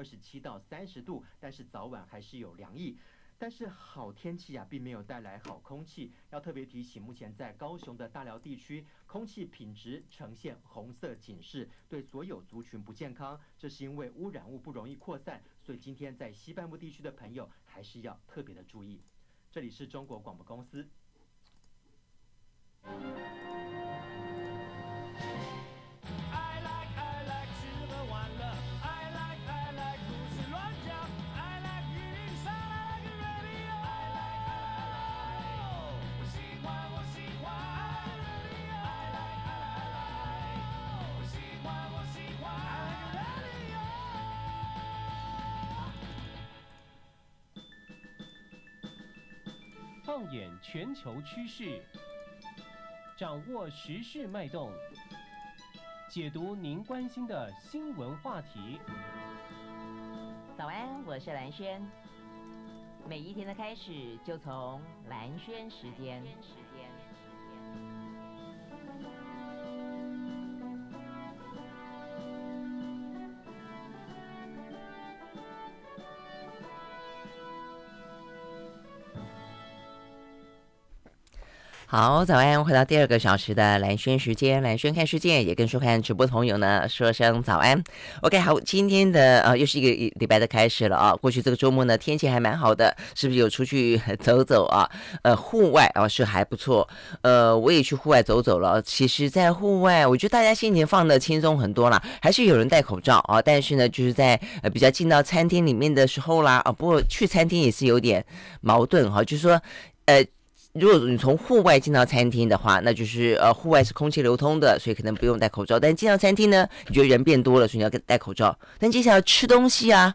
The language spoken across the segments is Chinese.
二十七到三十度，但是早晚还是有凉意。但是好天气啊，并没有带来好空气。要特别提醒，目前在高雄的大寮地区，空气品质呈现红色警示，对所有族群不健康。这是因为污染物不容易扩散，所以今天在西半部地区的朋友还是要特别的注意。这里是中国广播公司。全球趋势，掌握时事脉动，解读您关心的新闻话题。早安，我是蓝轩。每一天的开始，就从蓝轩时间。好，早安！回到第二个小时的蓝轩时间，蓝轩看世界，也跟收看直播的朋友呢说声早安。OK，好，今天的呃又是一个礼拜的开始了啊。过去这个周末呢，天气还蛮好的，是不是有出去走走啊？呃，户外啊是还不错。呃，我也去户外走走了。其实，在户外，我觉得大家心情放的轻松很多了。还是有人戴口罩啊，但是呢，就是在比较进到餐厅里面的时候啦啊。不过去餐厅也是有点矛盾哈，就是说呃。如果你从户外进到餐厅的话，那就是呃，户外是空气流通的，所以可能不用戴口罩。但进到餐厅呢，你觉得人变多了，所以你要戴口罩。但接下来吃东西啊。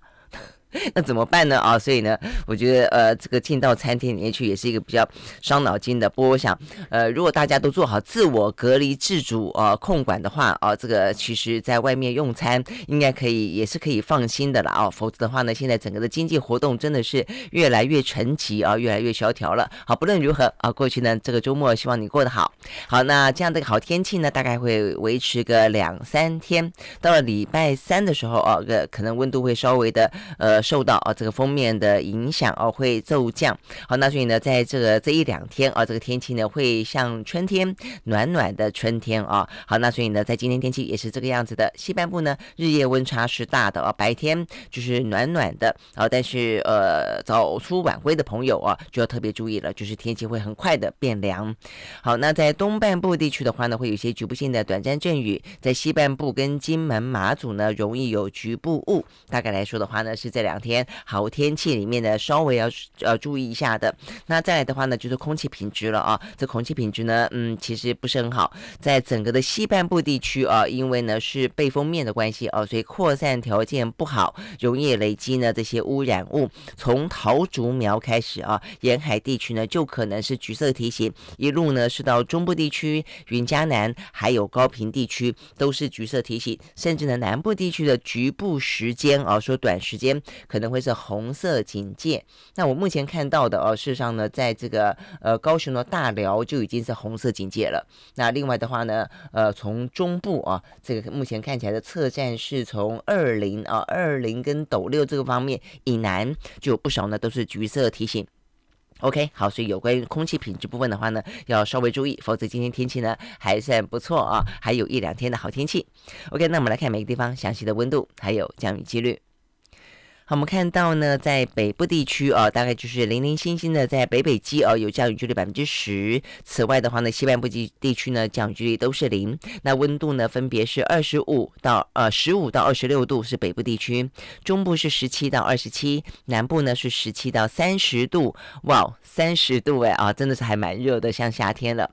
那怎么办呢？啊，所以呢，我觉得呃，这个进到餐厅里面去也是一个比较伤脑筋的。不过我想，呃，如果大家都做好自我隔离、自主呃控管的话，啊，这个其实在外面用餐应该可以，也是可以放心的了啊。否则的话呢，现在整个的经济活动真的是越来越沉寂啊，越来越萧条了。好，不论如何啊，过去呢这个周末希望你过得好。好，那这样的一个好天气呢，大概会维持个两三天。到了礼拜三的时候啊，个可能温度会稍微的呃。受到啊这个封面的影响哦，会骤降。好，那所以呢，在这个这一两天啊，这个天气呢会像春天暖暖的春天啊。好，那所以呢，在今天天气也是这个样子的。西半部呢，日夜温差是大的啊，白天就是暖暖的好，但是呃早出晚归的朋友啊，就要特别注意了，就是天气会很快的变凉。好，那在东半部地区的话呢，会有些局部性的短暂阵雨。在西半部跟金门马祖呢，容易有局部雾。大概来说的话呢，是在。两天好天气里面呢，稍微要呃注意一下的。那再来的话呢，就是空气品质了啊。这空气品质呢，嗯，其实不是很好。在整个的西半部地区啊，因为呢是背风面的关系啊，所以扩散条件不好，容易累积呢这些污染物。从桃竹苗开始啊，沿海地区呢就可能是橘色提醒，一路呢是到中部地区、云嘉南还有高平地区都是橘色提醒，甚至呢南部地区的局部时间啊，说短时间。可能会是红色警戒。那我目前看到的哦，事实上呢，在这个呃高雄的大寮就已经是红色警戒了。那另外的话呢，呃，从中部啊，这个目前看起来的测站是从二零啊二零跟斗六这个方面以南，就有不少呢都是橘色提醒。OK，好，所以有关于空气品质部分的话呢，要稍微注意，否则今天天气呢还算不错啊，还有一两天的好天气。OK，那我们来看每个地方详细的温度还有降雨几率。好，我们看到呢，在北部地区啊，大概就是零零星星的，在北北基哦有降雨几率百分之十。此外的话呢，西半部地地区呢降雨几率都是零。那温度呢，分别是二十五到呃十五到二十六度，是北部地区；中部是十七到二十七；南部呢是十七到三十度。哇，三十度哎啊，真的是还蛮热的，像夏天了。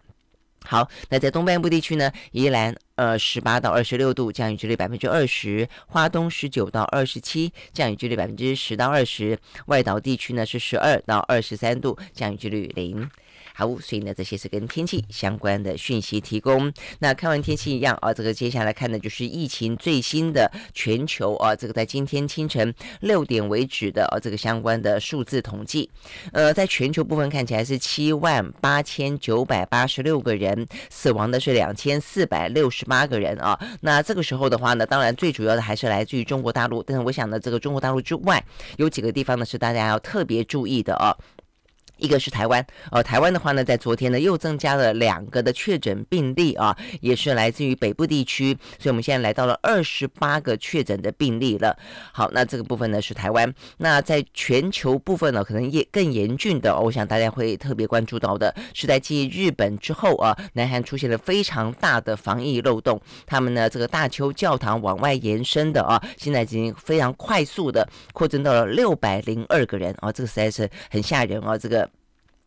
好，那在东半部地区呢，宜兰呃十八到二十六度，降雨几率百分之二十；花东十九到二十七，降雨几率百分之十到二十；外岛地区呢是十二到二十三度，降雨几率零。好，所以呢，这些是跟天气相关的讯息提供。那看完天气一样啊，这个接下来看的就是疫情最新的全球啊，这个在今天清晨六点为止的啊，这个相关的数字统计。呃，在全球部分看起来是七万八千九百八十六个人死亡的是两千四百六十八个人啊。那这个时候的话呢，当然最主要的还是来自于中国大陆，但是我想呢，这个中国大陆之外有几个地方呢是大家要特别注意的啊。一个是台湾，呃，台湾的话呢，在昨天呢又增加了两个的确诊病例啊，也是来自于北部地区，所以我们现在来到了二十八个确诊的病例了。好，那这个部分呢是台湾。那在全球部分呢，可能也更严峻的，我想大家会特别关注到的是，在继日本之后啊，南韩出现了非常大的防疫漏洞，他们呢这个大邱教堂往外延伸的啊，现在已经非常快速的扩增到了六百零二个人啊，这个实在是很吓人啊，这个。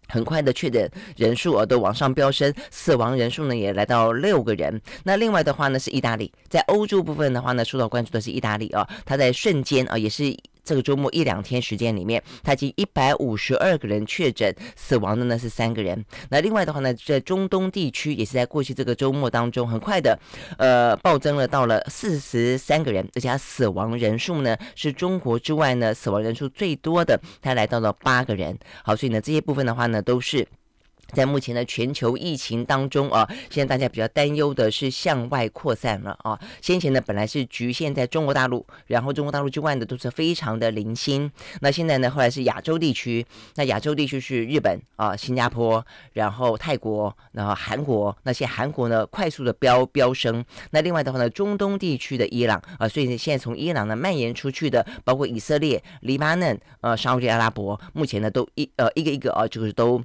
很快的，确诊人数啊都往上飙升，死亡人数呢也来到六个人。那另外的话呢是意大利，在欧洲部分的话呢受到关注的是意大利啊，它在瞬间啊也是。这个周末一两天时间里面，它近一百五十二个人确诊，死亡的呢是三个人。那另外的话呢，在中东地区也是在过去这个周末当中，很快的，呃，暴增了到了四十三个人，而且死亡人数呢是中国之外呢死亡人数最多的，它来到了八个人。好，所以呢这些部分的话呢都是。在目前的全球疫情当中啊，现在大家比较担忧的是向外扩散了啊。先前呢，本来是局限在中国大陆，然后中国大陆之外的都是非常的零星。那现在呢，后来是亚洲地区，那亚洲地区是日本啊、新加坡，然后泰国，然后韩国，那些韩国呢快速的飙飙升。那另外的话呢，中东地区的伊朗啊，所以现在从伊朗呢蔓延出去的，包括以色列、黎巴嫩、呃沙特阿拉伯，目前呢都一呃一个一个啊，就是都。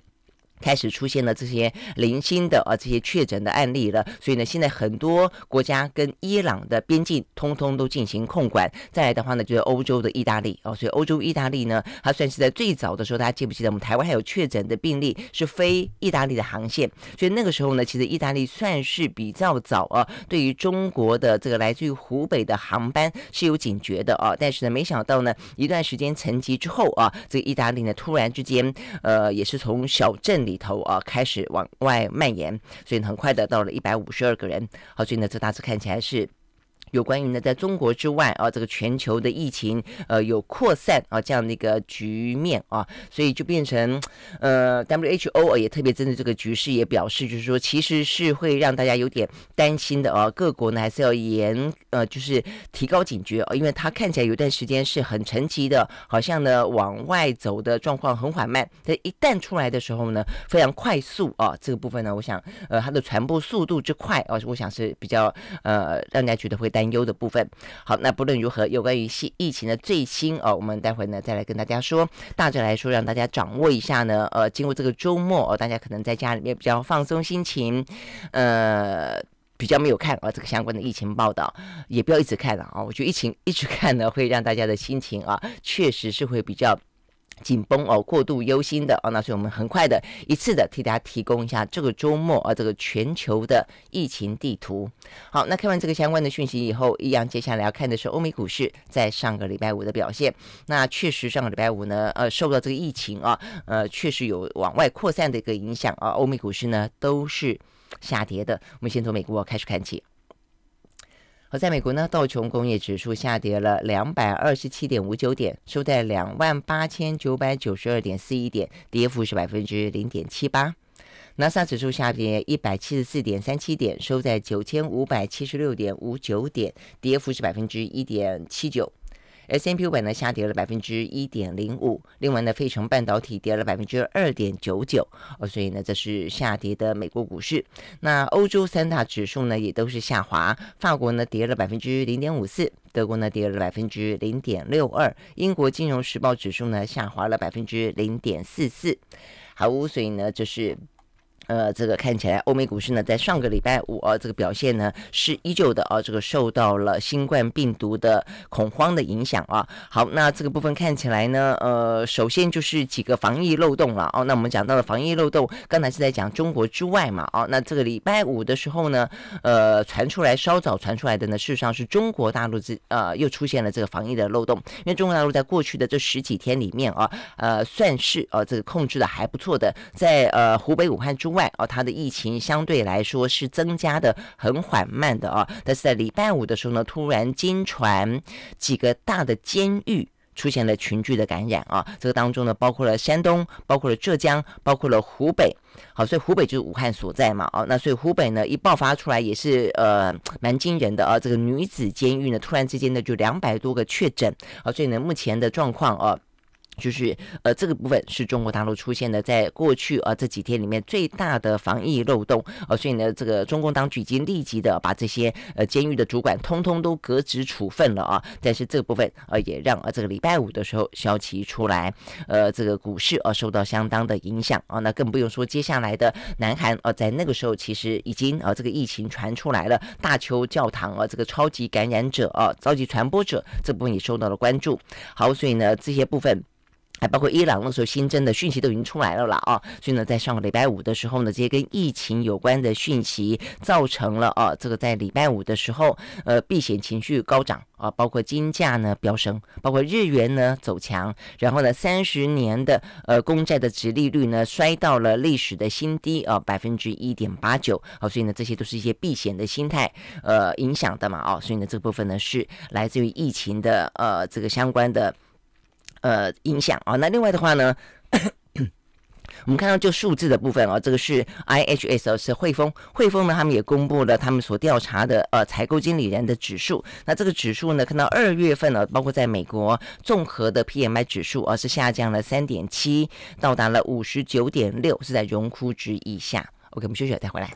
开始出现了这些零星的啊，这些确诊的案例了。所以呢，现在很多国家跟伊朗的边境通通都进行控管。再来的话呢，就是欧洲的意大利啊，所以欧洲意大利呢，它算是在最早的时候，大家记不记得我们台湾还有确诊的病例是非意大利的航线？所以那个时候呢，其实意大利算是比较早啊，对于中国的这个来自于湖北的航班是有警觉的啊。但是呢，没想到呢，一段时间沉寂之后啊，这个意大利呢突然之间，呃，也是从小镇。里头啊，开始往外蔓延，所以很快的到了一百五十二个人。好，所以呢，这大致看起来是。有关于呢，在中国之外啊，这个全球的疫情呃有扩散啊这样的一个局面啊，所以就变成呃 W H O 呃也特别针对这个局势也表示，就是说其实是会让大家有点担心的啊。各国呢还是要严呃就是提高警觉啊，因为它看起来有段时间是很沉寂的，好像呢往外走的状况很缓慢，但一旦出来的时候呢非常快速啊。这个部分呢，我想呃它的传播速度之快啊，我想是比较呃让大家觉得会担。担忧的部分。好，那不论如何，有关于疫情的最新哦，我们待会呢再来跟大家说。大致来说，让大家掌握一下呢。呃，经过这个周末哦，大家可能在家里面比较放松心情，呃，比较没有看啊，这个相关的疫情报道，也不要一直看了啊。我觉得疫情一直看呢，会让大家的心情啊，确实是会比较。紧绷哦，过度忧心的啊，那所以我们很快的一次的替大家提供一下这个周末啊，这个全球的疫情地图。好，那看完这个相关的讯息以后，易阳接下来要看的是欧美股市在上个礼拜五的表现。那确实上个礼拜五呢，呃，受到这个疫情啊，呃，确实有往外扩散的一个影响啊，欧美股市呢都是下跌的。我们先从美国开始看起。而在美国呢，道琼工业指数下跌了两百二十七点五九点，收在两万八千九百九十二点四一点，跌幅是百分之零点七八。纳斯达克指数下跌一百七十四点三七点，收在九千五百七十六点五九点，跌幅是百分之一点七九。S M U 版呢下跌了百分之一点零五，另外呢，费城半导体跌了百分之二点九九，哦，所以呢，这是下跌的美国股市。那欧洲三大指数呢也都是下滑，法国呢跌了百分之零点五四，德国呢跌了百分之零点六二，英国金融时报指数呢下滑了百分之零点四四，好，所以呢，这是。呃，这个看起来，欧美股市呢，在上个礼拜五啊，这个表现呢是依旧的啊，这个受到了新冠病毒的恐慌的影响啊。好，那这个部分看起来呢，呃，首先就是几个防疫漏洞了哦。那我们讲到了防疫漏洞，刚才是在讲中国之外嘛啊。那这个礼拜五的时候呢，呃，传出来稍早传出来的呢，事实上是中国大陆之呃又出现了这个防疫的漏洞，因为中国大陆在过去的这十几天里面啊，呃，算是呃这个控制的还不错的，在呃湖北武汉之外。哦，它的疫情相对来说是增加的很缓慢的啊，但是在礼拜五的时候呢，突然间传几个大的监狱出现了群聚的感染啊，这个当中呢包括了山东，包括了浙江，包括了湖北，好，所以湖北就是武汉所在嘛，哦，那所以湖北呢一爆发出来也是呃蛮惊人的啊，这个女子监狱呢突然之间呢就两百多个确诊啊，所以呢目前的状况啊。就是呃，这个部分是中国大陆出现的，在过去呃这几天里面最大的防疫漏洞呃，所以呢，这个中共当局已经立即的把这些呃监狱的主管通通都革职处分了啊。但是这个部分呃也让呃这个礼拜五的时候消息出来，呃，这个股市而受到相当的影响啊。那更不用说接下来的南韩啊，在那个时候其实已经呃这个疫情传出来了，大邱教堂啊这个超级感染者啊超级传播者这部分也受到了关注。好，所以呢这些部分。还包括伊朗那时候，新增的讯息都已经出来了啦啊，所以呢，在上个礼拜五的时候呢，这些跟疫情有关的讯息造成了啊，这个在礼拜五的时候，呃，避险情绪高涨啊，包括金价呢飙升，包括日元呢走强，然后呢，三十年的呃公债的值利率呢，摔到了历史的新低啊，百分之一点八九啊，所以呢，这些都是一些避险的心态呃影响的嘛啊，所以呢，这部分呢是来自于疫情的呃这个相关的。呃，影响啊。那另外的话呢，我们看到就数字的部分哦，这个是 IHS 哦，是汇丰。汇丰呢，他们也公布了他们所调查的呃采购经理人的指数。那这个指数呢，看到二月份呢，包括在美国综合的 PMI 指数而是下降了三点七，到达了五十九点六，是在荣枯值以下。OK，我们休息了再回来。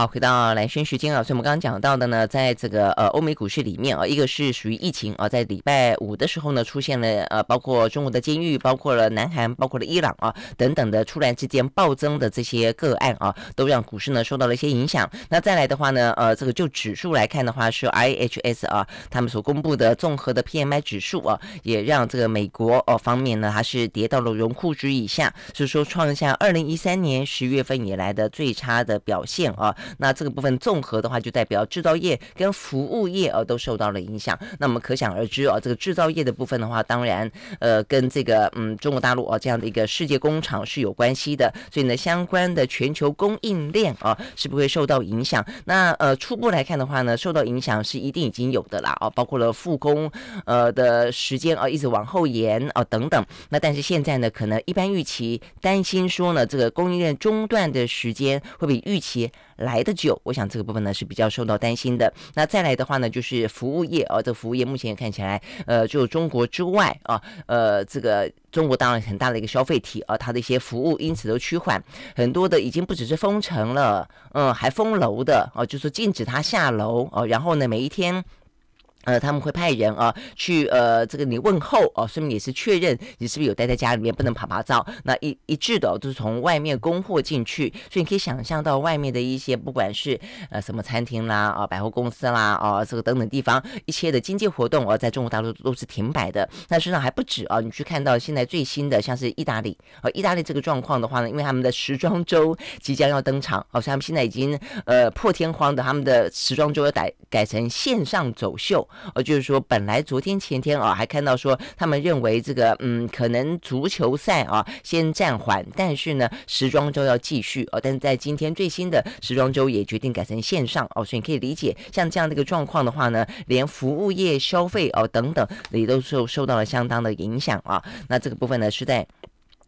好，回到蓝轩时间啊，所以我们刚刚讲到的呢，在这个呃欧美股市里面啊，一个是属于疫情啊，在礼拜五的时候呢，出现了呃，包括中国的监狱，包括了南韩，包括了伊朗啊等等的突然之间暴增的这些个案啊，都让股市呢受到了一些影响。那再来的话呢，呃，这个就指数来看的话，是 IHS 啊，他们所公布的综合的 PMI 指数啊，也让这个美国哦方面呢，它是跌到了荣枯值以下，是说创下二零一三年十月份以来的最差的表现啊。那这个部分综合的话，就代表制造业跟服务业啊都受到了影响。那我们可想而知啊，这个制造业的部分的话，当然呃跟这个嗯中国大陆啊这样的一个世界工厂是有关系的。所以呢，相关的全球供应链啊是不会受到影响。那呃初步来看的话呢，受到影响是一定已经有的啦哦，包括了复工呃的时间啊一直往后延啊等等。那但是现在呢，可能一般预期担心说呢，这个供应链中断的时间会比预期。来的久，我想这个部分呢是比较受到担心的。那再来的话呢，就是服务业啊，这服务业目前看起来，呃，就中国之外啊，呃，这个中国当然很大的一个消费体啊，它的一些服务因此都趋缓，很多的已经不只是封城了，嗯，还封楼的啊，就是禁止他下楼啊，然后呢，每一天。呃，他们会派人啊去呃，这个你问候哦，顺便也是确认你是不是有待在家里面，不能啪啪照。那一一致的都是从外面供货进去，所以你可以想象到外面的一些不管是呃什么餐厅啦啊，百货公司啦啊，这个等等地方一切的经济活动啊，在中国大陆都是停摆的。那实际上还不止啊，你去看到现在最新的像是意大利啊，意大利这个状况的话呢，因为他们的时装周 即将要登场，好像他们现在已经呃破天荒的，他们的时装周要改改成线上走秀。哦，就是说，本来昨天前天啊，还看到说他们认为这个嗯，可能足球赛啊先暂缓，但是呢，时装周要继续哦。但是在今天最新的时装周也决定改成线上哦，所以你可以理解，像这样的一个状况的话呢，连服务业消费哦等等，也都受受到了相当的影响啊。那这个部分呢，是在。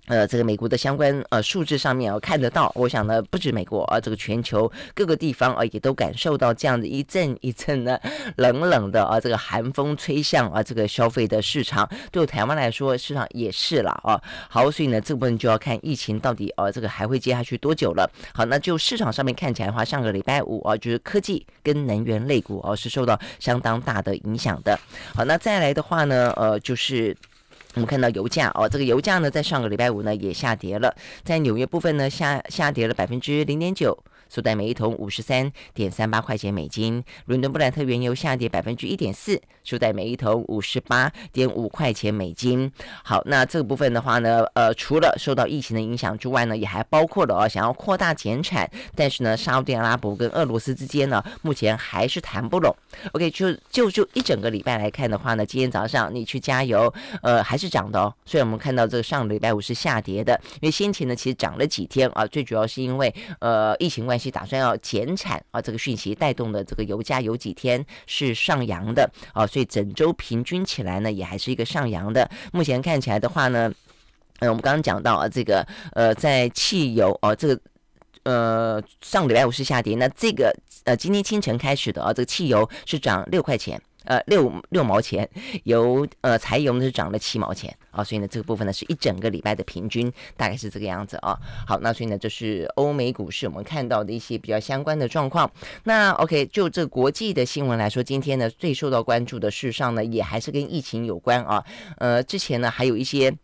呃，这个美国的相关呃数字上面哦看得到，我想呢不止美国，而这个全球各个地方啊，也都感受到这样的一阵一阵的冷冷的啊这个寒风吹向啊这个消费的市场，对台湾来说市场也是了啊。好，所以呢这部分就要看疫情到底呃、这个还会接下去多久了。好，那就市场上面看起来的话，上个礼拜五啊，就是科技跟能源类股哦是受到相当大的影响的。好，那再来的话呢，呃就是。我们看到油价哦，这个油价呢，在上个礼拜五呢也下跌了，在纽约部分呢下下跌了百分之零点九。苏带每一桶五十三点三八块钱美金，伦敦布兰特原油下跌百分之一点四，缩带每一桶五十八点五块钱美金。好，那这个部分的话呢，呃，除了受到疫情的影响之外呢，也还包括了哦、想要扩大减产，但是呢，沙特阿拉伯跟俄罗斯之间呢，目前还是谈不拢。OK，就就就一整个礼拜来看的话呢，今天早上你去加油，呃，还是涨的哦。虽然我们看到这个上个礼拜五是下跌的，因为先前呢其实涨了几天啊，最主要是因为呃疫情关系。打算要减产啊，这个讯息带动的这个油价有几天是上扬的啊，所以整周平均起来呢，也还是一个上扬的。目前看起来的话呢，呃，我们刚刚讲到啊，这个呃，在汽油哦，这个呃上礼拜五是下跌，那这个呃今天清晨开始的啊，这个汽油是涨六块钱。呃，六六毛钱，油呃柴油呢是涨了七毛钱啊，所以呢这个部分呢是一整个礼拜的平均，大概是这个样子啊。好，那所以呢这是欧美股市我们看到的一些比较相关的状况。那 OK，就这国际的新闻来说，今天呢最受到关注的事上呢也还是跟疫情有关啊。呃，之前呢还有一些。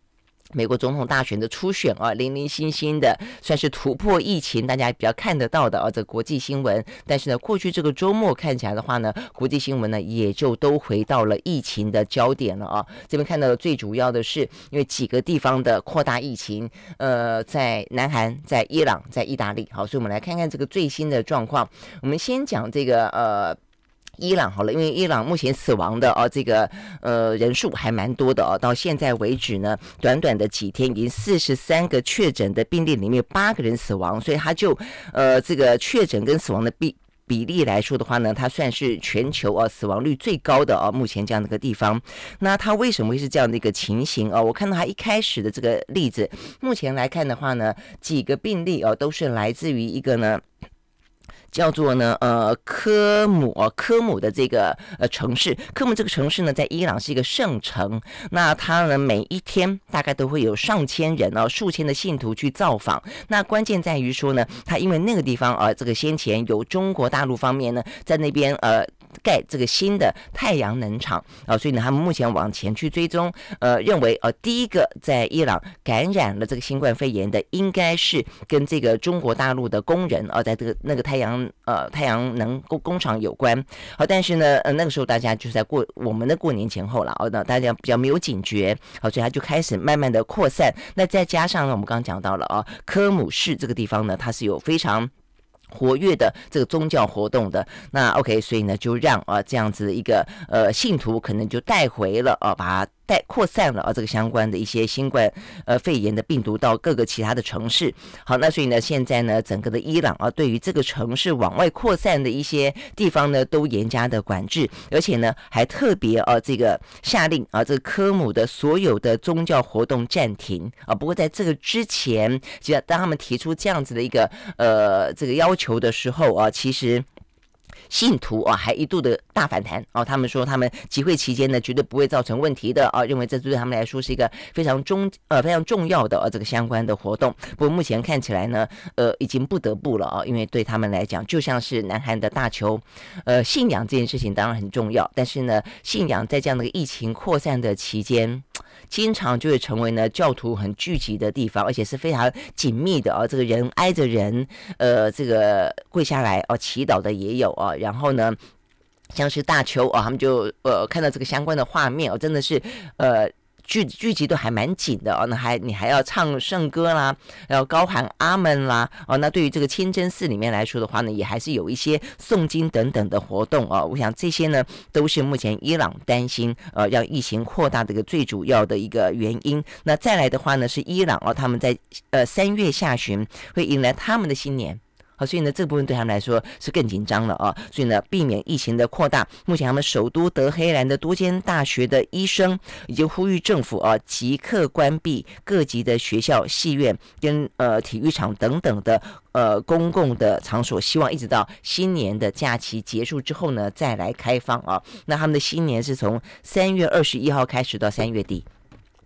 美国总统大选的初选啊，零零星星的算是突破疫情，大家比较看得到的啊，这国际新闻。但是呢，过去这个周末看起来的话呢，国际新闻呢也就都回到了疫情的焦点了啊。这边看到的最主要的是，因为几个地方的扩大疫情，呃，在南韩、在伊朗、在意大利。好，所以我们来看看这个最新的状况。我们先讲这个呃。伊朗好了，因为伊朗目前死亡的啊，这个呃人数还蛮多的哦。到现在为止呢，短短的几天，已经四十三个确诊的病例里面八个人死亡，所以他就呃这个确诊跟死亡的比比例来说的话呢，它算是全球啊死亡率最高的啊。目前这样的一个地方，那它为什么会是这样的一个情形啊？我看到它一开始的这个例子，目前来看的话呢，几个病例啊都是来自于一个呢。叫做呢，呃，科姆科姆的这个呃城市，科姆这个城市呢，在伊朗是一个圣城。那它呢，每一天大概都会有上千人哦，数千的信徒去造访。那关键在于说呢，它因为那个地方啊，这个先前有中国大陆方面呢，在那边呃。盖这个新的太阳能厂啊，所以呢，他们目前往前去追踪，呃，认为呃，第一个在伊朗感染了这个新冠肺炎的，应该是跟这个中国大陆的工人啊，在这个那个太阳呃太阳能工工厂有关。好，但是呢，呃，那个时候大家就是在过我们的过年前后了，哦，那大家比较没有警觉，好，所以他就开始慢慢的扩散。那再加上呢，我们刚刚讲到了啊，科姆市这个地方呢，它是有非常。活跃的这个宗教活动的那 OK，所以呢就让啊这样子一个呃信徒可能就带回了啊把它。带扩散了啊，这个相关的一些新冠呃肺炎的病毒到各个其他的城市。好，那所以呢，现在呢，整个的伊朗啊，对于这个城市往外扩散的一些地方呢，都严加的管制，而且呢，还特别啊，这个下令啊，这个科姆的所有的宗教活动暂停啊。不过在这个之前，就当他们提出这样子的一个呃这个要求的时候啊，其实。信徒啊，还一度的大反弹哦。他们说，他们集会期间呢，绝对不会造成问题的啊。认为这对他们来说是一个非常重呃非常重要的啊这个相关的活动。不过目前看起来呢，呃，已经不得不了啊，因为对他们来讲，就像是南韩的大球，呃，信仰这件事情当然很重要，但是呢，信仰在这样的疫情扩散的期间。经常就会成为呢教徒很聚集的地方，而且是非常紧密的啊，这个人挨着人，呃，这个跪下来哦祈祷的也有啊，然后呢，像是大邱啊，他们就呃看到这个相关的画面哦，真的是呃。剧剧集都还蛮紧的哦，那还你还要唱圣歌啦，要高喊阿门啦哦。那对于这个清真寺里面来说的话呢，也还是有一些诵经等等的活动哦。我想这些呢，都是目前伊朗担心呃要疫情扩大的一个最主要的一个原因。那再来的话呢，是伊朗哦，他们在呃三月下旬会迎来他们的新年。好，所以呢，这部分对他们来说是更紧张了啊。所以呢，避免疫情的扩大，目前他们首都德黑兰的多间大学的医生已经呼吁政府啊，即刻关闭各级的学校、戏院、跟呃体育场等等的呃公共的场所，希望一直到新年的假期结束之后呢，再来开放啊。那他们的新年是从三月二十一号开始到三月底。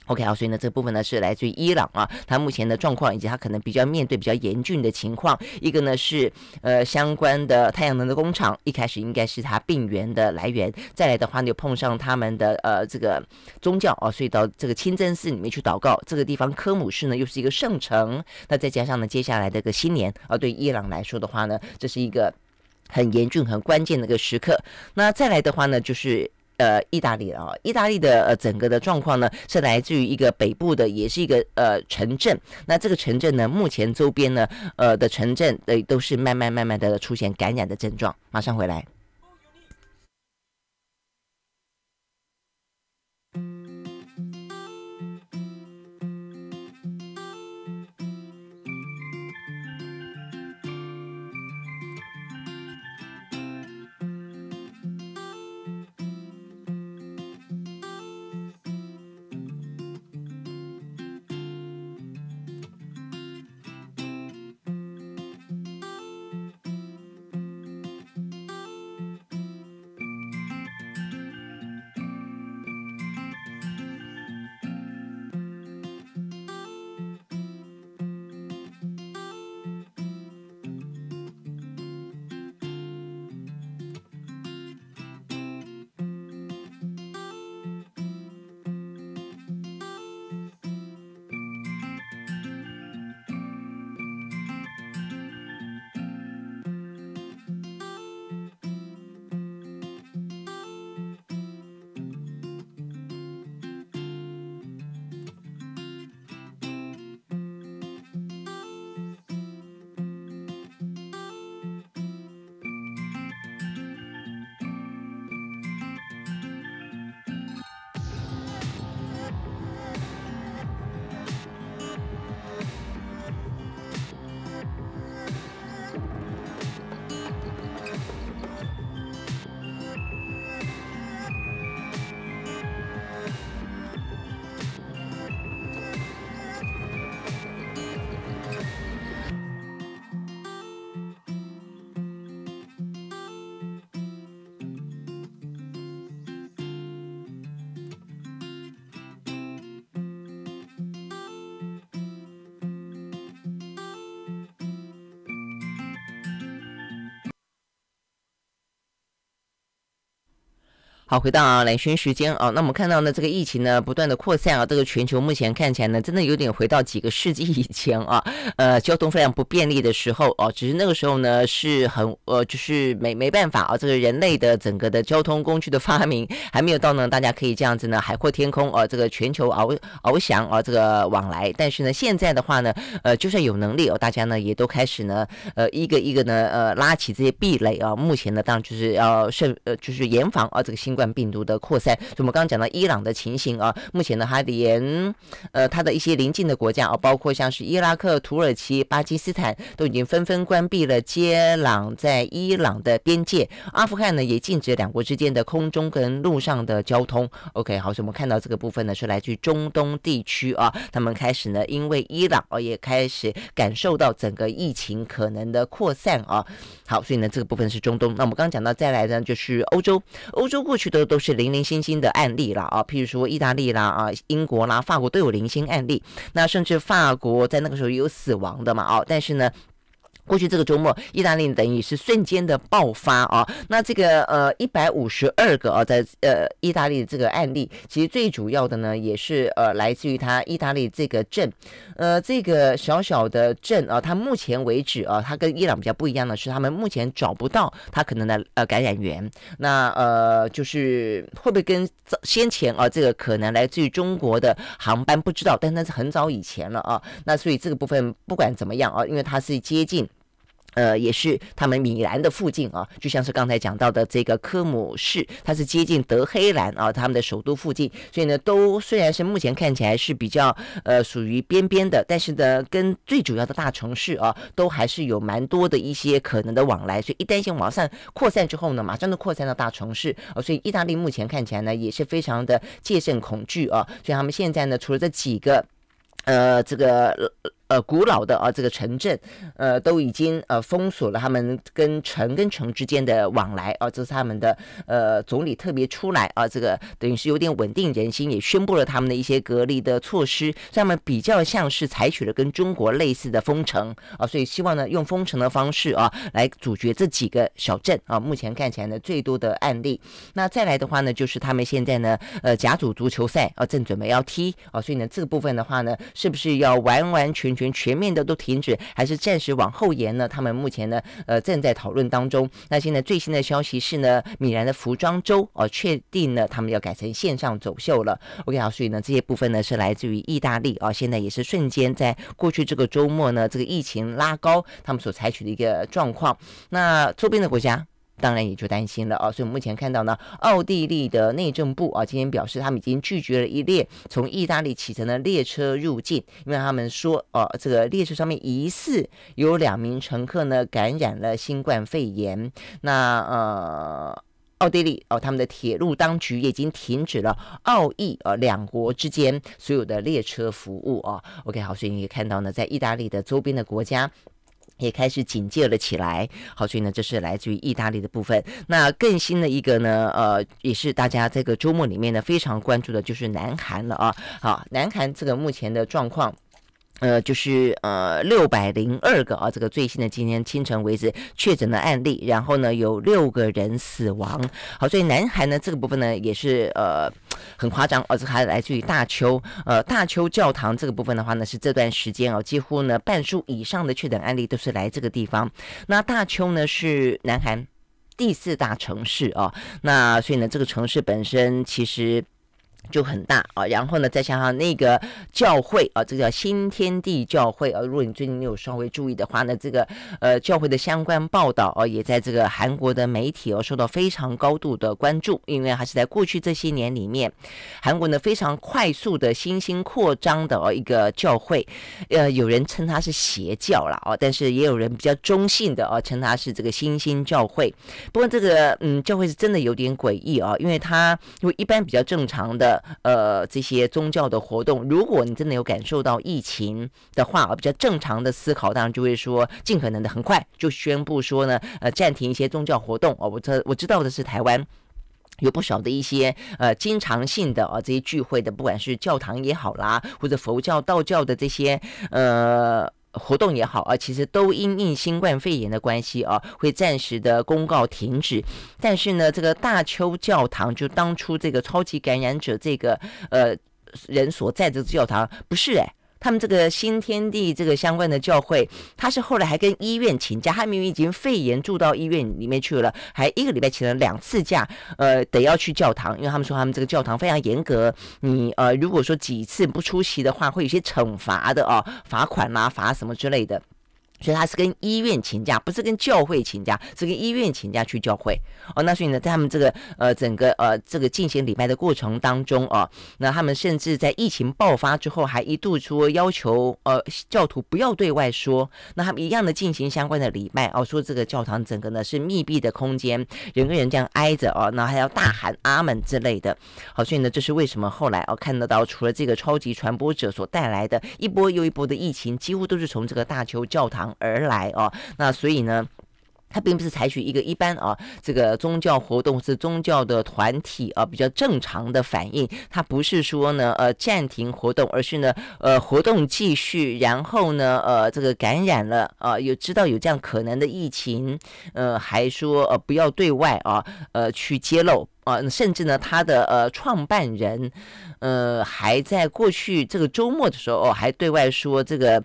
OK 啊，所以呢，这部分呢是来自于伊朗啊，它目前的状况以及它可能比较面对比较严峻的情况。一个呢是呃相关的太阳能的工厂，一开始应该是它病源的来源。再来的话，呢又碰上他们的呃这个宗教啊，所以到这个清真寺里面去祷告。这个地方科姆市呢又是一个圣城，那再加上呢接下来的个新年啊，对伊朗来说的话呢，这是一个很严峻、很关键的一个时刻。那再来的话呢，就是。呃，意大利了啊！意大利的呃，整个的状况呢，是来自于一个北部的，也是一个呃城镇。那这个城镇呢，目前周边呢，呃的城镇，呃都是慢慢慢慢的出现感染的症状。马上回来。好，回到啊，蓝轩时间啊，那我们看到呢，这个疫情呢，不断的扩散啊，这个全球目前看起来呢，真的有点回到几个世纪以前啊，呃，交通非常不便利的时候哦，只是那个时候呢，是很呃，就是没没办法啊，这个人类的整个的交通工具的发明还没有到呢，大家可以这样子呢，海阔天空哦，这个全球翱翱翔啊，这个往来，但是呢，现在的话呢，呃，就算有能力哦，大家呢也都开始呢，呃，一个一个呢，呃，拉起这些壁垒啊，目前呢，当然就是要慎呃，就是严防啊，这个新。新冠病毒的扩散，就我们刚刚讲到伊朗的情形啊，目前呢，他连呃，他的一些邻近的国家啊，包括像是伊拉克、土耳其、巴基斯坦，都已经纷纷关闭了接壤在伊朗的边界。阿富汗呢，也禁止两国之间的空中跟路上的交通。OK，好，所以我们看到这个部分呢，是来自中东地区啊，他们开始呢，因为伊朗哦，也开始感受到整个疫情可能的扩散啊。好，所以呢，这个部分是中东。那我们刚刚讲到，再来呢，就是欧洲，欧洲过去。去的都是零零星星的案例了啊，譬如说意大利啦、啊英国啦、法国都有零星案例，那甚至法国在那个时候也有死亡的嘛啊，但是呢。过去这个周末，意大利等于是瞬间的爆发啊。那这个呃一百五十二个啊，在呃意大利这个案例，其实最主要的呢也是呃来自于它意大利这个镇，呃这个小小的镇啊，它目前为止啊，它跟伊朗比较不一样的是，他们目前找不到它可能的呃感染源。那呃就是会不会跟先前啊这个可能来自于中国的航班不知道，但那是很早以前了啊。那所以这个部分不管怎么样啊，因为它是接近。呃，也是他们米兰的附近啊，就像是刚才讲到的这个科姆市，它是接近德黑兰啊，他们的首都附近。所以呢，都虽然是目前看起来是比较呃属于边边的，但是呢，跟最主要的大城市啊，都还是有蛮多的一些可能的往来。所以一旦一往上扩散之后呢，马上就扩散到大城市啊。所以意大利目前看起来呢，也是非常的戒慎恐惧啊。所以他们现在呢，除了这几个呃这个。呃，古老的啊，这个城镇，呃，都已经呃封锁了他们跟城跟城之间的往来啊，这是他们的呃总理特别出来啊，这个等于是有点稳定人心，也宣布了他们的一些隔离的措施，他们比较像是采取了跟中国类似的封城啊，所以希望呢用封城的方式啊来阻绝这几个小镇啊，目前看起来呢最多的案例。那再来的话呢，就是他们现在呢呃甲组足球赛啊，正准备要踢啊，所以呢这个部分的话呢，是不是要完完全全？全面的都停止，还是暂时往后延呢？他们目前呢，呃，正在讨论当中。那现在最新的消息是呢，米兰的服装周哦，确定呢，他们要改成线上走秀了。OK，所以呢，这些部分呢是来自于意大利啊。现在也是瞬间在过去这个周末呢，这个疫情拉高他们所采取的一个状况。那周边的国家。当然也就担心了啊，所以目前看到呢，奥地利的内政部啊今天表示，他们已经拒绝了一列从意大利启程的列车入境，因为他们说哦，这个列车上面疑似有两名乘客呢感染了新冠肺炎。那呃，奥地利哦，他们的铁路当局也已经停止了奥意啊两国之间所有的列车服务啊。OK，好，所以你可以看到呢，在意大利的周边的国家。也开始警戒了起来。好，所以呢，这是来自于意大利的部分。那更新的一个呢，呃，也是大家这个周末里面呢非常关注的，就是南韩了啊。好，南韩这个目前的状况。呃，就是呃，六百零二个啊，这个最新的今天清晨为止确诊的案例，然后呢有六个人死亡。好，所以南韩呢这个部分呢也是呃很夸张哦，这还来自于大邱。呃，大邱教堂这个部分的话呢是这段时间哦，几乎呢半数以上的确诊案例都是来这个地方。那大邱呢是南韩第四大城市啊，那所以呢这个城市本身其实。就很大啊，然后呢，再加上那个教会啊，这个叫新天地教会啊。如果你最近有稍微注意的话呢，这个呃教会的相关报道啊，也在这个韩国的媒体哦受到非常高度的关注，因为还是在过去这些年里面，韩国呢非常快速的新兴扩张的哦一个教会，呃，有人称它是邪教了啊，但是也有人比较中性的啊称它是这个新兴教会。不过这个嗯教会是真的有点诡异啊，因为它因为一般比较正常的。呃，这些宗教的活动，如果你真的有感受到疫情的话，啊，比较正常的思考，当然就会说，尽可能的很快就宣布说呢，呃，暂停一些宗教活动。哦，我这我知道的是，台湾有不少的一些呃经常性的啊这些聚会的，不管是教堂也好啦，或者佛教、道教的这些呃。活动也好啊，其实都因应新冠肺炎的关系啊，会暂时的公告停止。但是呢，这个大邱教堂就当初这个超级感染者这个呃人所在的教堂，不是哎。他们这个新天地这个相关的教会，他是后来还跟医院请假，他明明已经肺炎住到医院里面去了，还一个礼拜请了两次假，呃，得要去教堂，因为他们说他们这个教堂非常严格，你呃，如果说几次不出席的话，会有些惩罚的哦，罚款啊，罚什么之类的。所以他是跟医院请假，不是跟教会请假，是跟医院请假去教会哦。那所以呢，在他们这个呃整个呃这个进行礼拜的过程当中哦，那他们甚至在疫情爆发之后，还一度说要求呃教徒不要对外说，那他们一样的进行相关的礼拜哦，说这个教堂整个呢是密闭的空间，人跟人这样挨着哦，那还要大喊阿门之类的。好，所以呢，这是为什么后来哦看得到，除了这个超级传播者所带来的一波又一波的疫情，几乎都是从这个大邱教堂。而来啊，那所以呢，他并不是采取一个一般啊，这个宗教活动是宗教的团体啊，比较正常的反应。他不是说呢，呃，暂停活动，而是呢，呃，活动继续，然后呢，呃，这个感染了，呃，有知道有这样可能的疫情，呃，还说呃不要对外啊，呃，去揭露啊，甚至呢，他的呃创办人，呃，还在过去这个周末的时候哦，还对外说这个。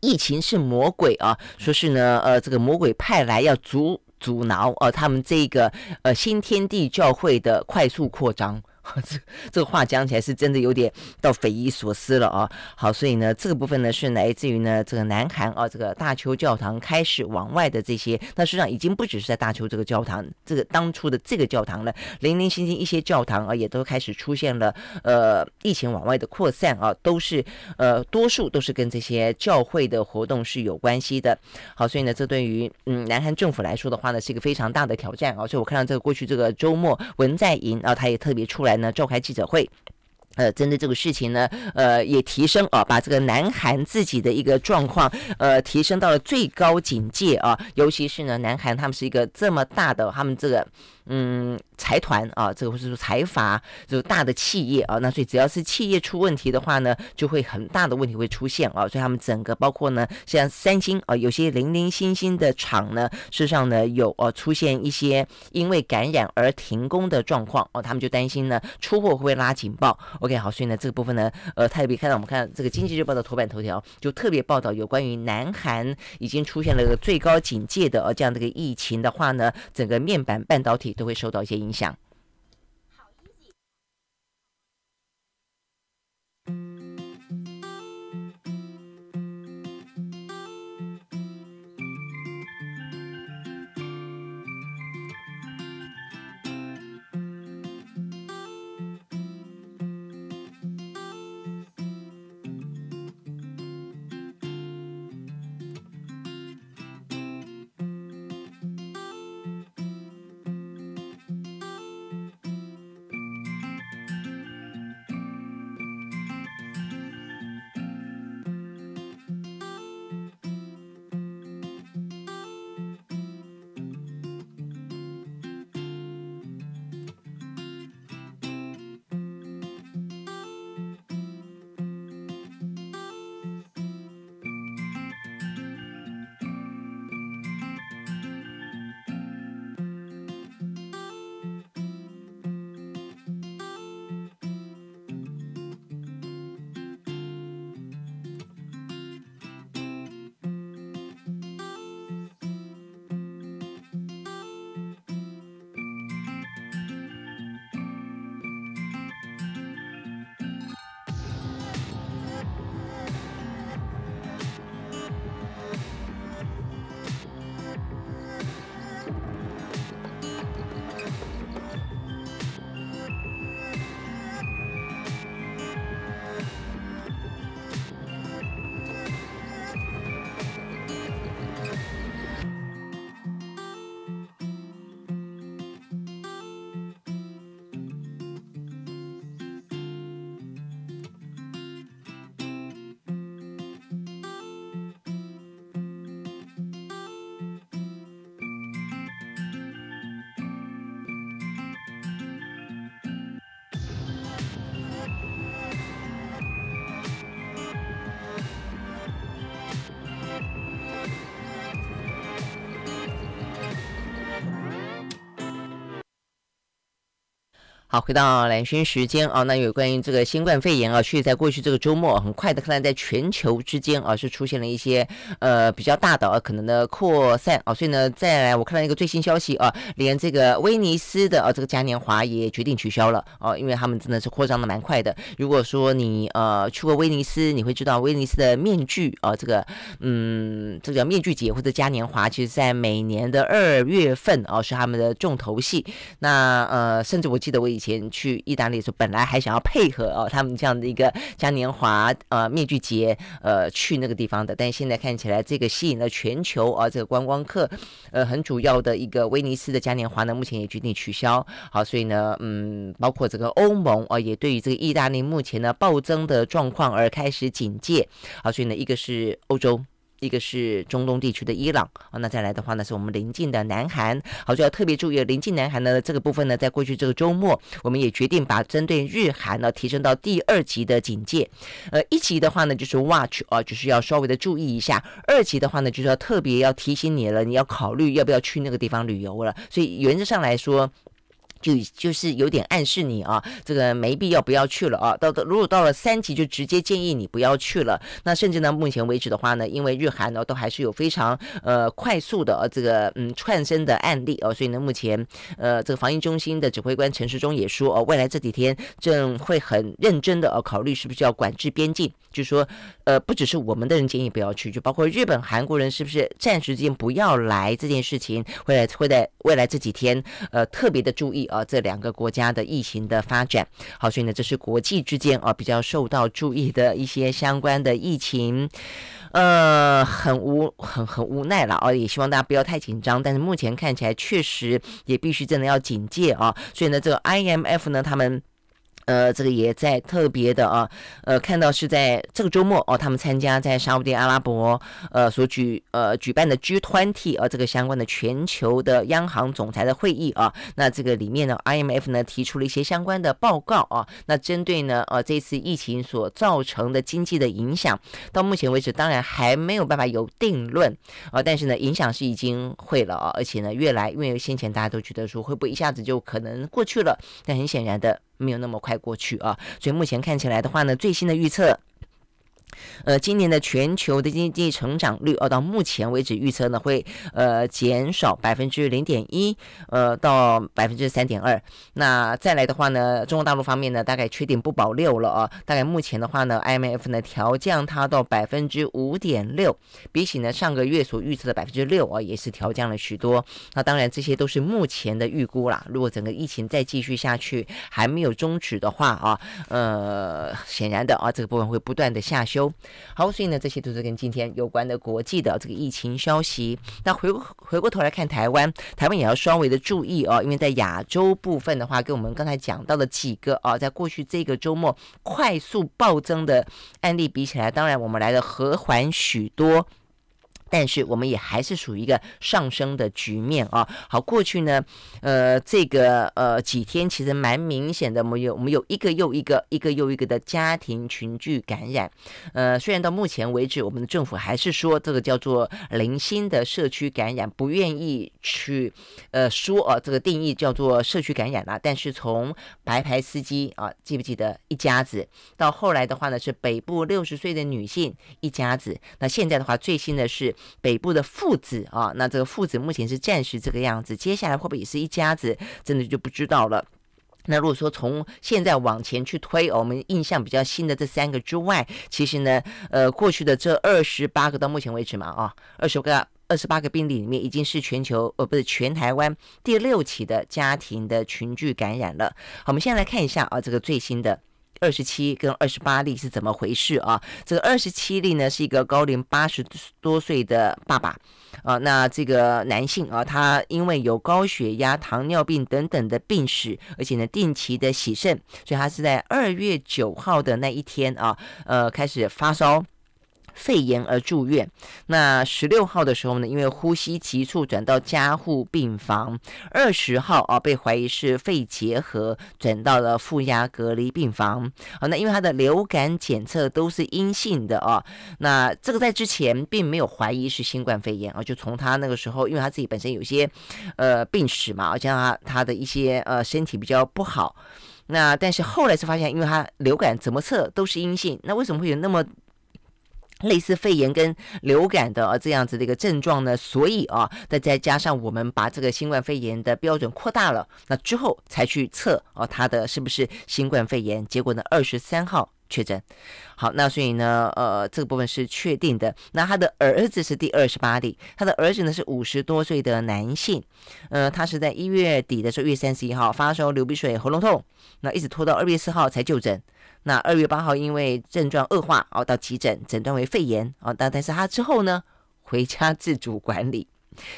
疫情是魔鬼啊！说是呢，呃，这个魔鬼派来要阻阻挠呃他们这个呃新天地教会的快速扩张。这这个话讲起来是真的有点到匪夷所思了啊！好，所以呢，这个部分呢是来自于呢这个南韩啊，这个大邱教堂开始往外的这些，那实际上已经不只是在大邱这个教堂，这个当初的这个教堂了，零零星星一些教堂啊，也都开始出现了呃疫情往外的扩散啊，都是呃多数都是跟这些教会的活动是有关系的。好，所以呢，这对于嗯南韩政府来说的话呢，是一个非常大的挑战啊！所以我看到这个过去这个周末，文在寅啊，他也特别出来。那召开记者会，呃，针对这个事情呢，呃，也提升啊，把这个南韩自己的一个状况，呃，提升到了最高警戒啊，尤其是呢，南韩他们是一个这么大的，他们这个。嗯，财团啊，这个或是说财阀，就是大的企业啊，那所以只要是企业出问题的话呢，就会很大的问题会出现啊，所以他们整个包括呢，像三星啊，有些零零星星的厂呢，事实上呢有呃出现一些因为感染而停工的状况哦，他们就担心呢出货会不会拉警报。OK，好，所以呢这个部分呢，呃，特别看到我们看这个《经济日报》的头版头条，就特别报道有关于南韩已经出现了个最高警戒的呃、这样的一个疫情的话呢，整个面板半导体。都会受到一些影响。好，回到蓝轩时间啊，那有关于这个新冠肺炎啊，确实在过去这个周末，很快的看来在全球之间啊是出现了一些呃比较大的可能的扩散啊，所以呢，再来我看到一个最新消息啊，连这个威尼斯的啊这个嘉年华也决定取消了哦，因为他们真的是扩张的蛮快的。如果说你呃去过威尼斯，你会知道威尼斯的面具啊，这个嗯这个面具节或者嘉年华，其实，在每年的二月份啊是他们的重头戏。那呃，甚至我记得我以以前去意大利的时候，本来还想要配合哦，他们这样的一个嘉年华呃面具节呃去那个地方的，但现在看起来这个吸引了全球啊这个观光客，呃很主要的一个威尼斯的嘉年华呢，目前也决定取消。好，所以呢，嗯，包括这个欧盟啊，也对于这个意大利目前呢暴增的状况而开始警戒。好，所以呢，一个是欧洲。一个是中东地区的伊朗啊，那再来的话呢，是我们邻近的南韩。好，就要特别注意邻近南韩呢这个部分呢。在过去这个周末，我们也决定把针对日韩呢提升到第二级的警戒。呃，一级的话呢就是 watch 啊，就是要稍微的注意一下；二级的话呢就是要特别要提醒你了，你要考虑要不要去那个地方旅游了。所以原则上来说。就就是有点暗示你啊，这个没必要不要去了啊。到如果到了三级，就直接建议你不要去了。那甚至呢，目前为止的话呢，因为日韩呢都还是有非常呃快速的这个嗯串升的案例哦，所以呢目前呃这个防疫中心的指挥官陈时中也说哦，未来这几天正会很认真的呃考虑是不是要管制边境，就说呃不只是我们的人建议不要去，就包括日本、韩国人是不是暂时间不要来这件事情，未来会在未来这几天呃特别的注意。呃，这两个国家的疫情的发展，好，所以呢，这是国际之间啊比较受到注意的一些相关的疫情，呃，很无很很无奈了，啊，也希望大家不要太紧张，但是目前看起来确实也必须真的要警戒啊，所以呢，这个 IMF 呢，他们。呃，这个也在特别的啊，呃，看到是在这个周末哦，他们参加在沙地阿拉伯呃所举呃举办的 g 团体 t 这个相关的全球的央行总裁的会议啊，那这个里面呢 IMF 呢提出了一些相关的报告啊，那针对呢呃这次疫情所造成的经济的影响，到目前为止当然还没有办法有定论啊，但是呢影响是已经会了啊，而且呢越来，因为先前大家都觉得说会不会一下子就可能过去了，但很显然的。没有那么快过去啊，所以目前看起来的话呢，最新的预测。呃，今年的全球的经济成长率，哦，到目前为止预测呢会呃减少百分之零点一，呃到百分之三点二。那再来的话呢，中国大陆方面呢大概确定不保六了啊，大概目前的话呢，IMF 呢调降它到百分之五点六，比起呢上个月所预测的百分之六啊，也是调降了许多。那当然这些都是目前的预估啦，如果整个疫情再继续下去还没有终止的话啊，呃显然的啊这个部分会不断的下修。好，所以呢，这些都是跟今天有关的国际的这个疫情消息。那回回过头来看台湾，台湾也要稍微的注意哦，因为在亚洲部分的话，跟我们刚才讲到的几个啊，在过去这个周末快速暴增的案例比起来，当然我们来的和缓许多。但是我们也还是属于一个上升的局面啊！好，过去呢，呃，这个呃几天其实蛮明显的，我们有我们有一个又一个、一个又一个的家庭群聚感染。呃，虽然到目前为止，我们的政府还是说这个叫做零星的社区感染，不愿意去呃说啊这个定义叫做社区感染啦，但是从白牌司机啊，记不记得一家子，到后来的话呢是北部六十岁的女性一家子，那现在的话最新的是。北部的父子啊，那这个父子目前是暂时这个样子，接下来会不会也是一家子，真的就不知道了。那如果说从现在往前去推我们印象比较新的这三个之外，其实呢，呃，过去的这二十八个到目前为止嘛，啊，二十个二十八个病例里面，已经是全球呃不是全台湾第六起的家庭的群聚感染了。好，我们先来看一下啊，这个最新的。二十七跟二十八例是怎么回事啊？这个二十七例呢，是一个高龄八十多岁的爸爸啊，那这个男性啊，他因为有高血压、糖尿病等等的病史，而且呢定期的洗肾，所以他是在二月九号的那一天啊，呃开始发烧。肺炎而住院，那十六号的时候呢，因为呼吸急促转到加护病房。二十号啊，被怀疑是肺结核，转到了负压隔离病房。好，那因为他的流感检测都是阴性的啊，那这个在之前并没有怀疑是新冠肺炎啊，就从他那个时候，因为他自己本身有些呃病史嘛，而且他他的一些呃身体比较不好，那但是后来才发现，因为他流感怎么测都是阴性，那为什么会有那么？类似肺炎跟流感的啊这样子的一个症状呢，所以啊，那再加上我们把这个新冠肺炎的标准扩大了，那之后才去测哦，他的是不是新冠肺炎？结果呢，二十三号确诊。好，那所以呢，呃，这个部分是确定的。那他的儿子是第二十八例，他的儿子呢是五十多岁的男性，呃，他是在一月底的时候，一月三十一号发烧、流鼻水、喉咙痛，那一直拖到二月四号才就诊。那二月八号，因为症状恶化，哦，到急诊诊断为肺炎，哦，但但是他之后呢，回家自主管理，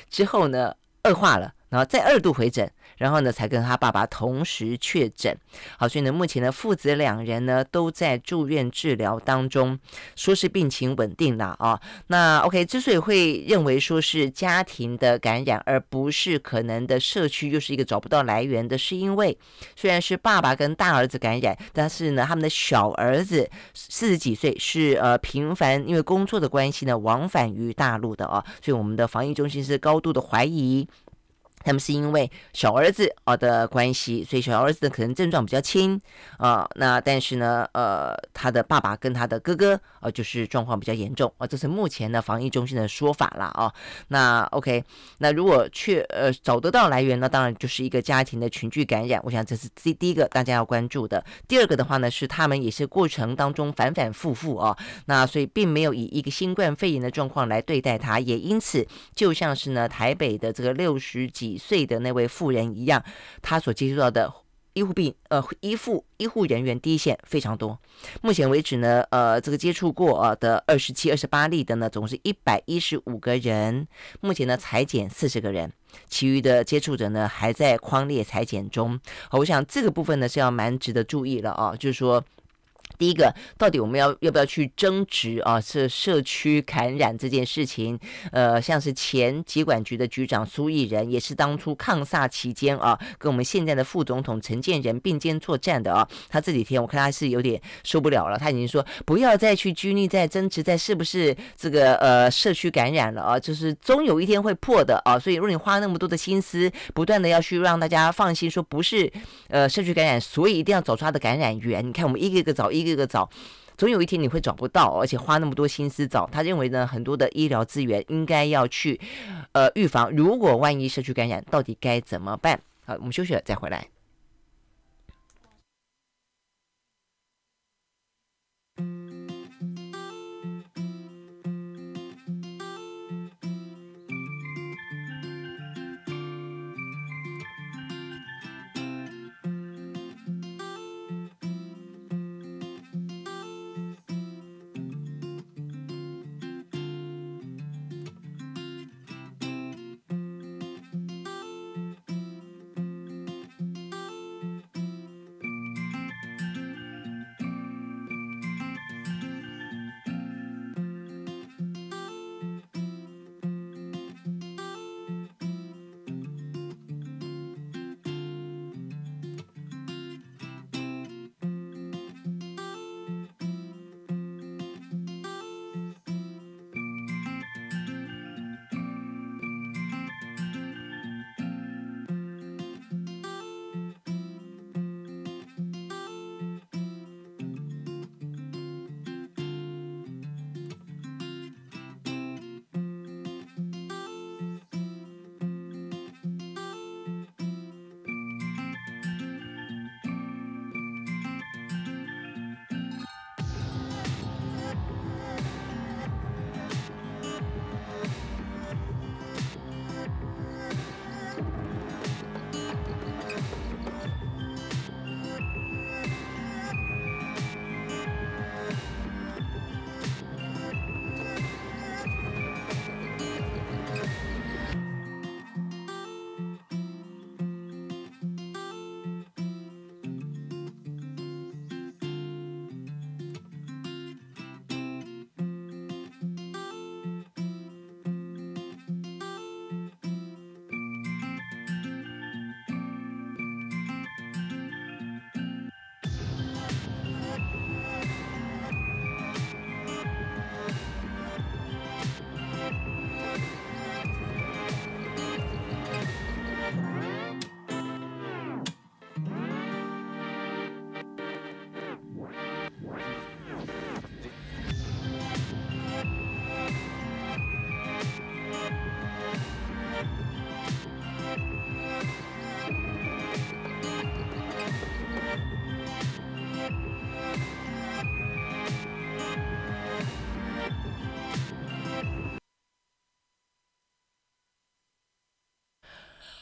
之后呢，恶化了。然后再二度回诊，然后呢才跟他爸爸同时确诊。好，所以呢目前呢父子两人呢都在住院治疗当中，说是病情稳定了啊。那 OK，之所以会认为说是家庭的感染，而不是可能的社区又是一个找不到来源的，是因为虽然是爸爸跟大儿子感染，但是呢他们的小儿子四十几岁，是呃频繁因为工作的关系呢往返于大陆的啊，所以我们的防疫中心是高度的怀疑。他们是因为小儿子啊的关系，所以小儿子的可能症状比较轻啊。那但是呢，呃，他的爸爸跟他的哥哥，啊，就是状况比较严重啊。这是目前的防疫中心的说法啦啊。那 OK，那如果确呃找得到来源，那当然就是一个家庭的群聚感染。我想这是第第一个大家要关注的。第二个的话呢，是他们也是过程当中反反复复啊。那所以并没有以一个新冠肺炎的状况来对待他，也因此就像是呢台北的这个六十几。几岁的那位妇人一样，她所接触到的医护病呃医护医护人员，第一线非常多。目前为止呢，呃，这个接触过的二十七二十八例的呢，总是一百一十五个人，目前呢裁减四十个人，其余的接触者呢还在框列裁减中。我想这个部分呢是要蛮值得注意了啊，就是说。第一个，到底我们要要不要去争执啊？是社区感染这件事情，呃，像是前疾管局的局长苏益仁，也是当初抗煞期间啊，跟我们现在的副总统陈建仁并肩作战的啊。他这几天我看他是有点受不了了，他已经说不要再去拘泥在争执，在是不是这个呃社区感染了啊？就是终有一天会破的啊。所以如果你花那么多的心思，不断的要去让大家放心，说不是呃社区感染，所以一定要找出他的感染源。你看我们一个一个找一个。这个找，总有一天你会找不到，而且花那么多心思找。他认为呢，很多的医疗资源应该要去，呃，预防。如果万一社区感染，到底该怎么办？好，我们休息了再回来。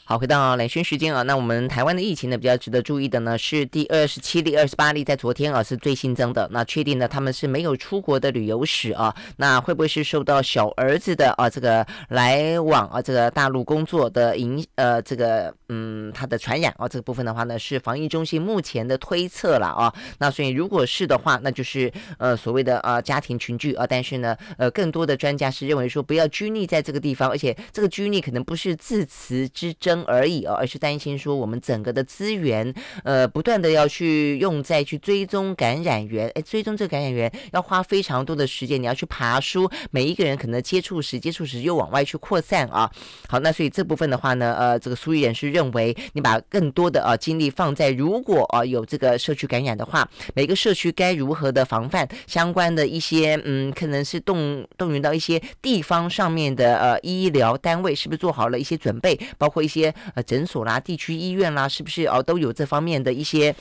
好，回到两圈时间啊，那我们台湾的疫情呢，比较值得注意的呢是第二十七例、二十八例，在昨天啊是最新增的。那确定呢，他们是没有出国的旅游史啊。那会不会是受到小儿子的啊这个来往啊这个大陆工作的影呃这个嗯他的传染啊这个部分的话呢，是防疫中心目前的推测了啊。那所以如果是的话，那就是呃所谓的呃家庭群聚啊。但是呢呃更多的专家是认为说不要拘泥在这个地方，而且这个拘泥可能不是字词之争。而已哦，而是担心说我们整个的资源，呃，不断的要去用在去追踪感染源，哎，追踪这个感染源要花非常多的时间，你要去爬书，每一个人可能接触时接触时又往外去扩散啊。好，那所以这部分的话呢，呃，这个苏议员是认为你把更多的啊精力放在如果啊有这个社区感染的话，每个社区该如何的防范相关的一些嗯，可能是动动员到一些地方上面的呃医疗单位是不是做好了一些准备，包括一些。呃，诊所啦，地区医院啦，是不是哦，都有这方面的一些。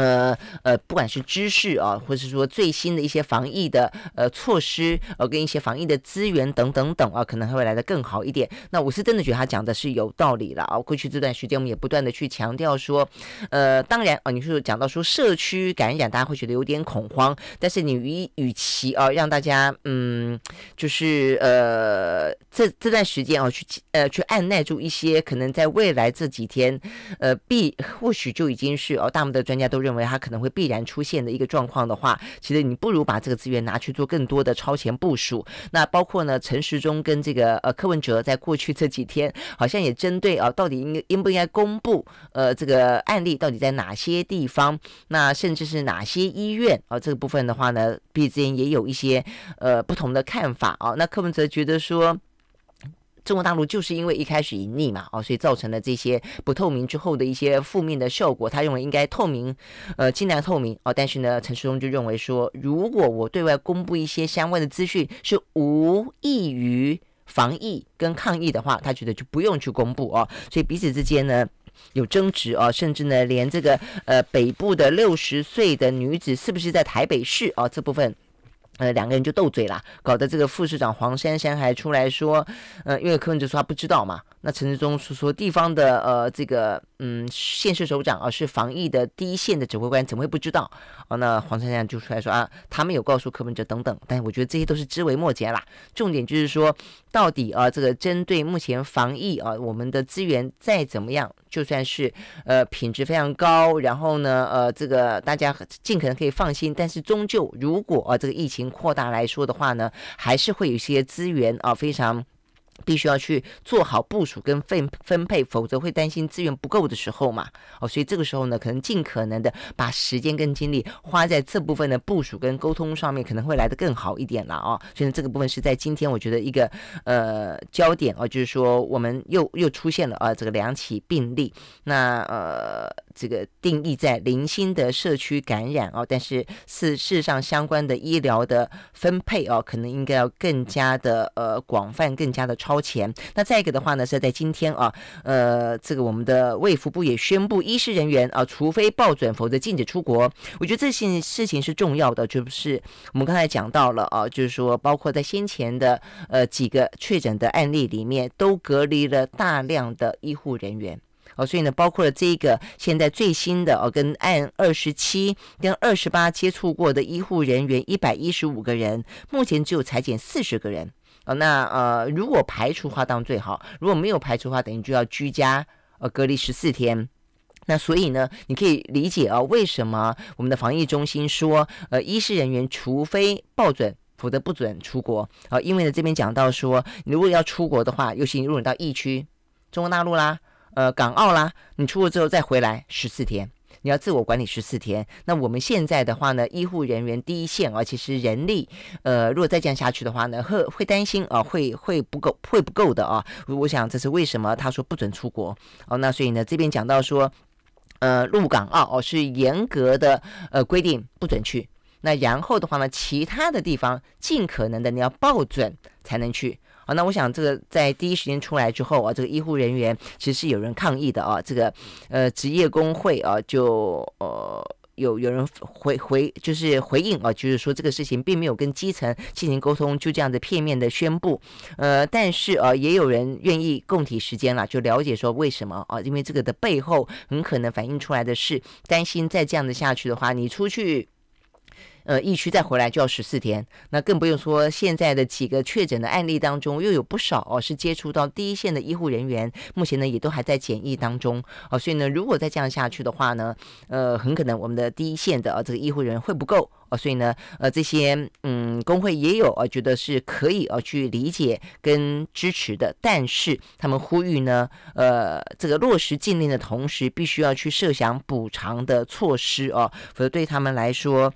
呃呃，不管是知识啊，或者是说最新的一些防疫的呃措施，呃跟一些防疫的资源等等等啊，可能还会来的更好一点。那我是真的觉得他讲的是有道理了啊。过去这段时间，我们也不断的去强调说，呃，当然啊，你是讲到说社区感染，大家会觉得有点恐慌，但是你与与其啊让大家嗯，就是呃这这段时间啊去呃去按耐住一些，可能在未来这几天，呃必或许就已经是哦，大部分的专家都认。认为它可能会必然出现的一个状况的话，其实你不如把这个资源拿去做更多的超前部署。那包括呢，陈时中跟这个呃柯文哲在过去这几天好像也针对啊，到底应应不应该公布呃这个案例，到底在哪些地方，那甚至是哪些医院啊这个部分的话呢，毕竟也有一些呃不同的看法啊。那柯文哲觉得说。中国大陆就是因为一开始隐匿嘛，哦，所以造成了这些不透明之后的一些负面的效果。他认为应该透明，呃，尽量透明哦。但是呢，陈世忠就认为说，如果我对外公布一些相关的资讯，是无益于防疫跟抗疫的话，他觉得就不用去公布哦。所以彼此之间呢有争执啊，甚至呢连这个呃北部的六十岁的女子是不是在台北市啊这部分。呃，两个人就斗嘴了，搞得这个副市长黄先珊还出来说，呃，因为客人就说他不知道嘛。那陈志忠是说地方的，呃，这个。嗯，现市首长啊，是防疫的第一线的指挥官，怎么会不知道？哦，那黄山先生就出来说啊，他们有告诉柯文哲等等，但我觉得这些都是枝微末节啦。重点就是说，到底啊，这个针对目前防疫啊，我们的资源再怎么样，就算是呃品质非常高，然后呢，呃，这个大家尽可能可以放心，但是终究如果啊这个疫情扩大来说的话呢，还是会有一些资源啊非常。必须要去做好部署跟分分配，否则会担心资源不够的时候嘛。哦，所以这个时候呢，可能尽可能的把时间跟精力花在这部分的部署跟沟通上面，可能会来得更好一点了哦。所以这个部分是在今天我觉得一个呃焦点哦，就是说我们又又出现了啊这个两起病例，那呃这个定义在零星的社区感染哦，但是事实上相关的医疗的分配哦，可能应该要更加的呃广泛，更加的。掏钱。那再一个的话呢，是在今天啊，呃，这个我们的卫福部也宣布，医师人员啊，除非报准，否则禁止出国。我觉得这些事情是重要的，就是我们刚才讲到了啊，就是说，包括在先前的呃几个确诊的案例里面，都隔离了大量的医护人员哦，所以呢，包括了这个现在最新的哦，跟案二十七、跟二十八接触过的医护人员一百一十五个人，目前只有裁减四十个人。呃，那呃，如果排除的话，当然最好；如果没有排除的话，等于就要居家呃隔离十四天。那所以呢，你可以理解哦，为什么我们的防疫中心说，呃，医师人员除非报准，否则不准出国啊？因为呢，这边讲到说，你如果要出国的话，尤其你入到疫区，中国大陆啦，呃，港澳啦，你出国之后再回来十四天。你要自我管理十四天，那我们现在的话呢，医护人员第一线啊，其实人力，呃，如果再这样下去的话呢，会会担心啊，会会不够，会不够的啊。我想这是为什么他说不准出国哦，那所以呢，这边讲到说，呃，陆港澳哦是严格的呃规定不准去，那然后的话呢，其他的地方尽可能的你要报准才能去。那我想，这个在第一时间出来之后啊，这个医护人员其实是有人抗议的啊。这个，呃，职业工会啊，就呃有有人回回就是回应啊，就是说这个事情并没有跟基层进行沟通，就这样的片面的宣布。呃，但是啊，也有人愿意共体时间了，就了解说为什么啊？因为这个的背后很可能反映出来的是担心再这样子下去的话，你出去。呃，疫区再回来就要十四天，那更不用说现在的几个确诊的案例当中，又有不少哦是接触到第一线的医护人员，目前呢也都还在检疫当中哦，所以呢，如果再这样下去的话呢，呃，很可能我们的第一线的啊这个医护人员会不够哦，所以呢，呃，这些嗯工会也有啊，觉得是可以啊去理解跟支持的，但是他们呼吁呢，呃，这个落实禁令的同时，必须要去设想补偿的措施哦，否则对他们来说。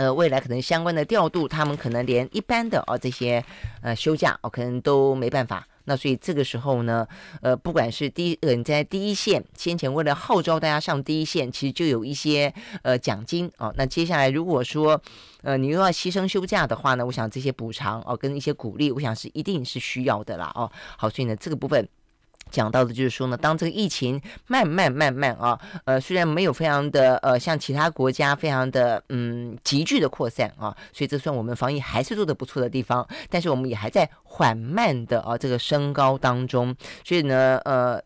呃，未来可能相关的调度，他们可能连一般的哦这些呃休假哦，可能都没办法。那所以这个时候呢，呃，不管是第一呃你在第一线，先前为了号召大家上第一线，其实就有一些呃奖金哦。那接下来如果说呃你又要牺牲休假的话呢，我想这些补偿哦跟一些鼓励，我想是一定是需要的啦哦。好，所以呢这个部分。讲到的就是说呢，当这个疫情慢慢慢慢啊，呃，虽然没有非常的呃，像其他国家非常的嗯急剧的扩散啊，所以这算我们防疫还是做得不错的地方，但是我们也还在缓慢的啊这个升高当中，所以呢，呃。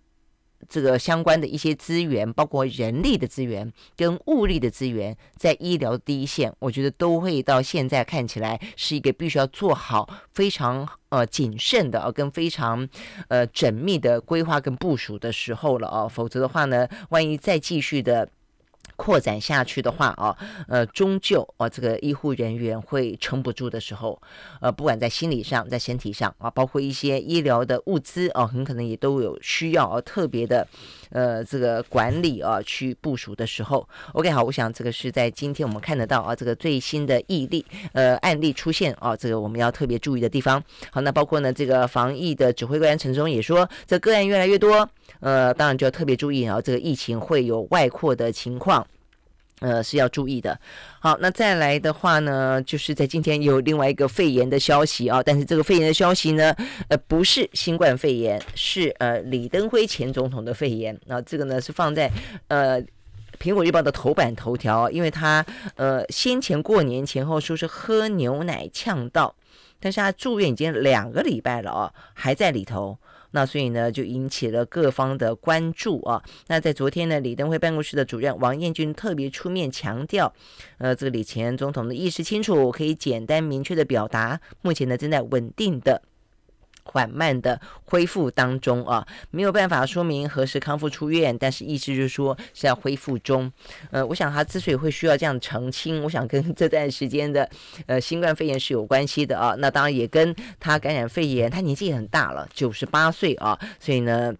这个相关的一些资源，包括人力的资源跟物力的资源，在医疗第一线，我觉得都会到现在看起来是一个必须要做好非常呃谨慎的呃、跟非常呃缜密的规划跟部署的时候了哦，否则的话呢，万一再继续的。扩展下去的话，啊，呃，终究，啊，这个医护人员会撑不住的时候，呃，不管在心理上，在身体上，啊，包括一些医疗的物资，啊，很可能也都有需要，啊，特别的。呃，这个管理啊，去部署的时候，OK，好，我想这个是在今天我们看得到啊，这个最新的案例，呃，案例出现啊，这个我们要特别注意的地方。好，那包括呢，这个防疫的指挥官陈忠也说，这个案越来越多，呃，当然就要特别注意啊，这个疫情会有外扩的情况。呃，是要注意的。好，那再来的话呢，就是在今天有另外一个肺炎的消息啊，但是这个肺炎的消息呢，呃，不是新冠肺炎，是呃李登辉前总统的肺炎。那这个呢是放在呃苹果日报的头版头条，因为他呃先前过年前后说是喝牛奶呛到，但是他住院已经两个礼拜了啊，还在里头。那所以呢，就引起了各方的关注啊。那在昨天呢，李登辉办公室的主任王彦军特别出面强调，呃，这个李前总统的意识清楚，可以简单明确的表达，目前呢正在稳定的。缓慢的恢复当中啊，没有办法说明何时康复出院，但是意思就是说是在恢复中。呃，我想他之所以会需要这样澄清，我想跟这段时间的呃新冠肺炎是有关系的啊。那当然也跟他感染肺炎，他年纪也很大了，九十八岁啊，所以呢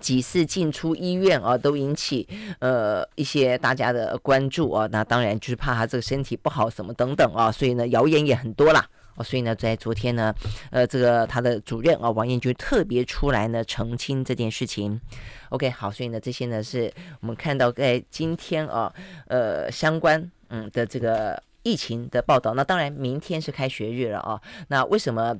几次进出医院啊，都引起呃一些大家的关注啊。那当然就是怕他这个身体不好什么等等啊，所以呢谣言也很多啦。哦，所以呢，在昨天呢，呃，这个他的主任啊，王艳军特别出来呢澄清这件事情。OK，好，所以呢，这些呢是我们看到在今天啊，呃，相关嗯的这个疫情的报道。那当然，明天是开学日了啊，那为什么？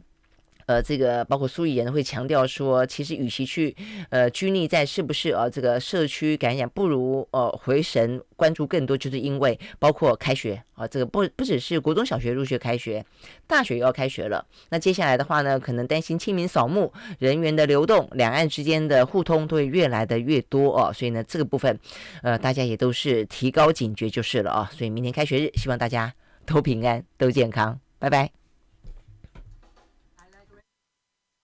呃，这个包括苏以言会强调说，其实与其去呃拘泥在是不是呃这个社区感染，不如呃回神关注更多，就是因为包括开学啊，这个不不只是国中小学入学开学，大学又要开学了。那接下来的话呢，可能担心清明扫墓人员的流动，两岸之间的互通都会越来的越多哦。所以呢，这个部分，呃，大家也都是提高警觉就是了啊。所以明天开学日，希望大家都平安，都健康，拜拜。